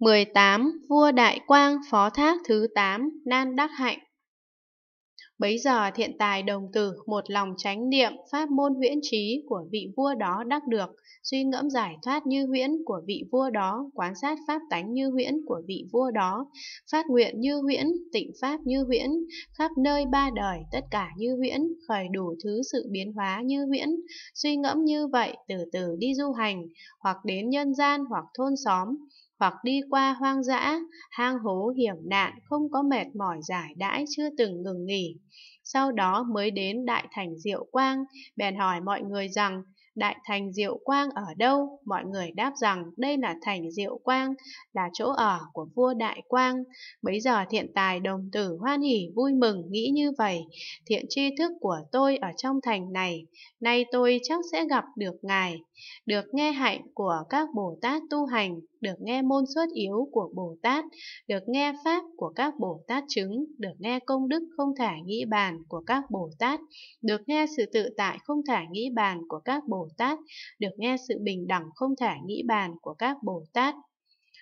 18. Vua Đại Quang phó thác thứ 8, Nan Đắc Hạnh Bấy giờ thiện tài đồng tử một lòng tránh niệm pháp môn huyễn trí của vị vua đó đắc được, suy ngẫm giải thoát như huyễn của vị vua đó, quán sát pháp tánh như huyễn của vị vua đó, phát nguyện như huyễn, tịnh pháp như huyễn, khắp nơi ba đời tất cả như huyễn, khởi đủ thứ sự biến hóa như huyễn, suy ngẫm như vậy từ từ đi du hành, hoặc đến nhân gian hoặc thôn xóm, hoặc đi qua hoang dã, hang hố hiểm nạn không có mệt mỏi giải đãi chưa từng ngừng nghỉ. Sau đó mới đến đại thành Diệu Quang, bèn hỏi mọi người rằng Đại thành Diệu Quang ở đâu? Mọi người đáp rằng đây là thành Diệu Quang, là chỗ ở của vua Đại Quang. Bấy giờ thiện tài đồng tử hoan hỉ vui mừng nghĩ như vậy. Thiện tri thức của tôi ở trong thành này, nay tôi chắc sẽ gặp được Ngài. Được nghe hạnh của các Bồ Tát tu hành, được nghe môn xuất yếu của Bồ Tát, được nghe pháp của các Bồ Tát chứng, được nghe công đức không thể nghĩ bàn của các Bồ Tát, được nghe sự tự tại không thể nghĩ bàn của các Bồ Bồ Tát, được nghe sự bình đẳng không thể nghĩ bàn của các Bồ Tát,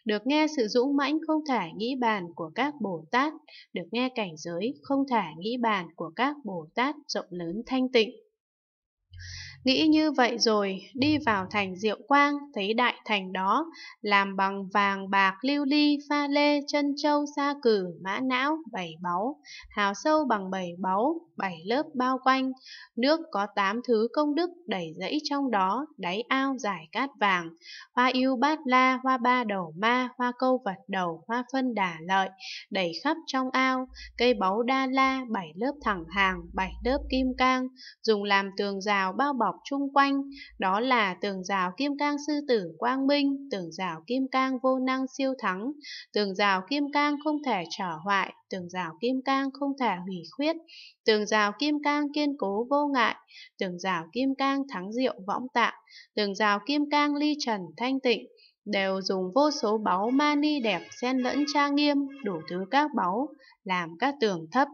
được nghe sự dũng mãnh không thể nghĩ bàn của các Bồ Tát, được nghe cảnh giới không thể nghĩ bàn của các Bồ Tát rộng lớn thanh tịnh. Nghĩ như vậy rồi, đi vào thành Diệu Quang, thấy đại thành đó, làm bằng vàng bạc lưu ly, pha lê, chân châu, sa cử, mã não, bảy báu, hào sâu bằng bảy báu, bảy lớp bao quanh, nước có tám thứ công đức đẩy rẫy trong đó, đáy ao giải cát vàng, hoa yêu bát la, hoa ba đầu ma, hoa câu vật đầu, hoa phân đà lợi, đẩy khắp trong ao, cây báu đa la, bảy lớp thẳng hàng, bảy lớp kim cang, dùng làm tường rào bao bọc bọc chung quanh, đó là tường rào kim cang sư tử quang minh, tường rào kim cang vô năng siêu thắng, tường rào kim cang không thể trở hoại, tường rào kim cang không thể hủy khuyết, tường rào kim cang kiên cố vô ngại, tường rào kim cang thắng diệu võng tạng, tường rào kim cang ly trần thanh tịnh, đều dùng vô số báu mani đẹp xen lẫn trang nghiêm, đủ thứ các báu, làm các tường thấp